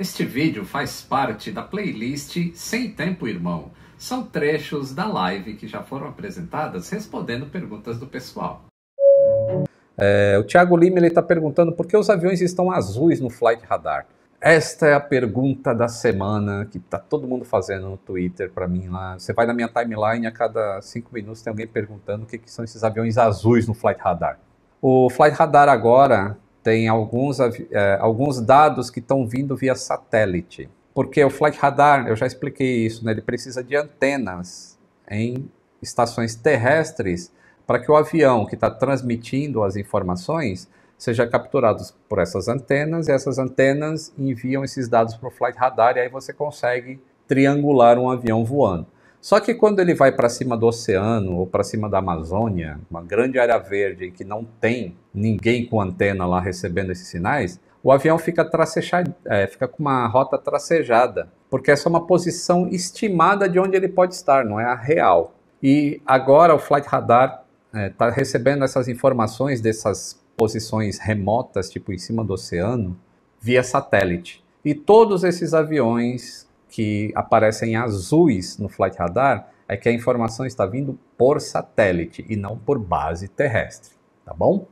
Este vídeo faz parte da playlist Sem Tempo Irmão. São trechos da live que já foram apresentadas respondendo perguntas do pessoal. É, o Thiago Lima está perguntando por que os aviões estão azuis no Flight Radar. Esta é a pergunta da semana que está todo mundo fazendo no Twitter para mim lá. Você vai na minha timeline a cada cinco minutos tem alguém perguntando o que, que são esses aviões azuis no Flight Radar. O Flight Radar agora tem alguns, é, alguns dados que estão vindo via satélite. Porque o flight radar, eu já expliquei isso, né, ele precisa de antenas em estações terrestres para que o avião que está transmitindo as informações seja capturado por essas antenas e essas antenas enviam esses dados para o flight radar e aí você consegue triangular um avião voando. Só que quando ele vai para cima do oceano ou para cima da Amazônia, uma grande área verde que não tem ninguém com antena lá recebendo esses sinais, o avião fica, tracejado, é, fica com uma rota tracejada, porque essa é uma posição estimada de onde ele pode estar, não é a real. E agora o Flight Radar está é, tá recebendo essas informações dessas posições remotas, tipo em cima do oceano, via satélite. E todos esses aviões que aparecem azuis no flight radar é que a informação está vindo por satélite e não por base terrestre, tá bom?